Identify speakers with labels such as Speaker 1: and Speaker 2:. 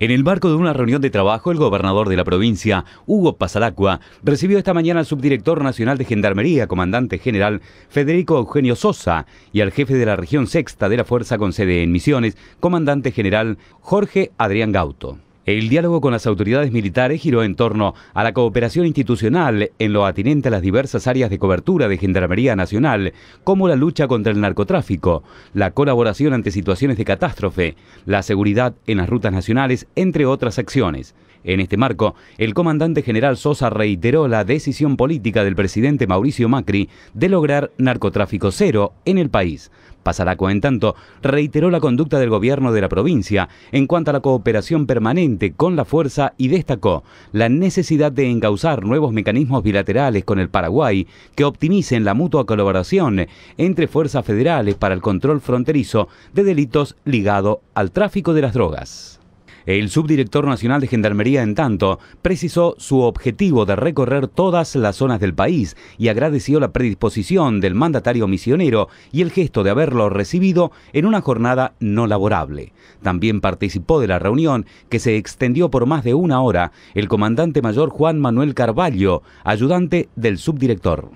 Speaker 1: En el marco de una reunión de trabajo, el gobernador de la provincia, Hugo Pasaracua, recibió esta mañana al subdirector nacional de Gendarmería, comandante general Federico Eugenio Sosa, y al jefe de la región sexta de la fuerza con sede en Misiones, comandante general Jorge Adrián Gauto. El diálogo con las autoridades militares giró en torno a la cooperación institucional en lo atinente a las diversas áreas de cobertura de Gendarmería Nacional, como la lucha contra el narcotráfico, la colaboración ante situaciones de catástrofe, la seguridad en las rutas nacionales, entre otras acciones. En este marco, el comandante general Sosa reiteró la decisión política del presidente Mauricio Macri de lograr narcotráfico cero en el país. Pasaraco, en tanto, reiteró la conducta del gobierno de la provincia en cuanto a la cooperación permanente con la fuerza y destacó la necesidad de encauzar nuevos mecanismos bilaterales con el Paraguay que optimicen la mutua colaboración entre fuerzas federales para el control fronterizo de delitos ligados al tráfico de las drogas. El subdirector nacional de Gendarmería, en tanto, precisó su objetivo de recorrer todas las zonas del país y agradeció la predisposición del mandatario misionero y el gesto de haberlo recibido en una jornada no laborable. También participó de la reunión, que se extendió por más de una hora, el comandante mayor Juan Manuel Carballo, ayudante del subdirector.